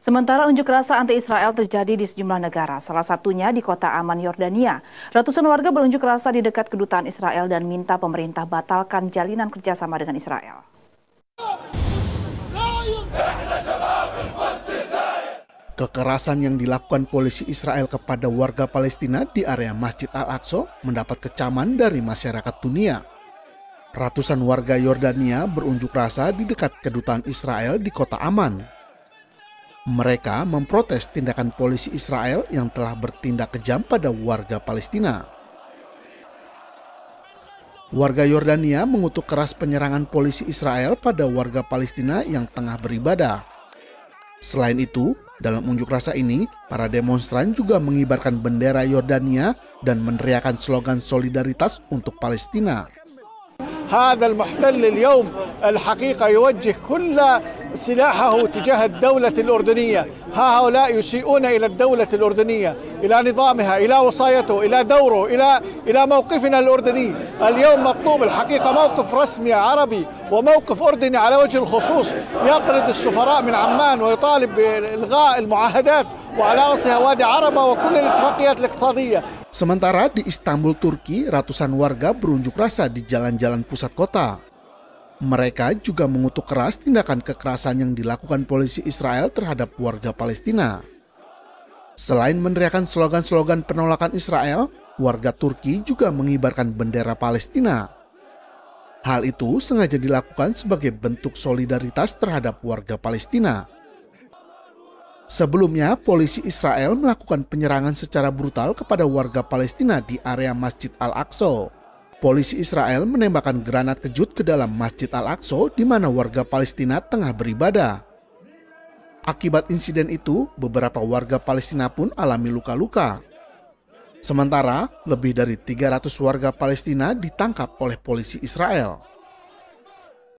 Sementara unjuk rasa anti-Israel terjadi di sejumlah negara, salah satunya di kota Aman, Yordania. Ratusan warga berunjuk rasa di dekat kedutaan Israel dan minta pemerintah batalkan jalinan kerjasama dengan Israel. Kekerasan yang dilakukan polisi Israel kepada warga Palestina di area Masjid Al-Aqsa mendapat kecaman dari masyarakat dunia. Ratusan warga Yordania berunjuk rasa di dekat kedutaan Israel di kota Aman, mereka memprotes tindakan polisi Israel yang telah bertindak kejam pada warga Palestina. Warga Yordania mengutuk keras penyerangan polisi Israel pada warga Palestina yang tengah beribadah. Selain itu, dalam unjuk rasa ini, para demonstran juga mengibarkan bendera Yordania dan meneriakan slogan solidaritas untuk Palestina. سلاحه تجاه الدولة الأردنية ها هؤلاء يسيئون إلى الدولة الأردنية إلى نظامها إلى وصايته إلى دوره إلى, إلى موقفنا الأردني اليوم مطلوب الحقيقة موقف رسمي عربي وموقف أردني على وجه الخصوص يطرد السفراء من عمان ويطالب بإلغاء المعاهدات وعلى رأسها وادي عربة وكل الاتفاقيات الاقتصادية Sementara di Istanbul, Turki, ratusan warga berunjuk rasa di jalan-jalan pusat kota. Mereka juga mengutuk keras tindakan kekerasan yang dilakukan polisi Israel terhadap warga Palestina. Selain meneriakan slogan-slogan penolakan Israel, warga Turki juga mengibarkan bendera Palestina. Hal itu sengaja dilakukan sebagai bentuk solidaritas terhadap warga Palestina. Sebelumnya, polisi Israel melakukan penyerangan secara brutal kepada warga Palestina di area Masjid Al-Aqsa. Polisi Israel menembakkan granat kejut ke dalam Masjid Al-Aqsa di mana warga Palestina tengah beribadah. Akibat insiden itu, beberapa warga Palestina pun alami luka-luka. Sementara, lebih dari 300 warga Palestina ditangkap oleh polisi Israel.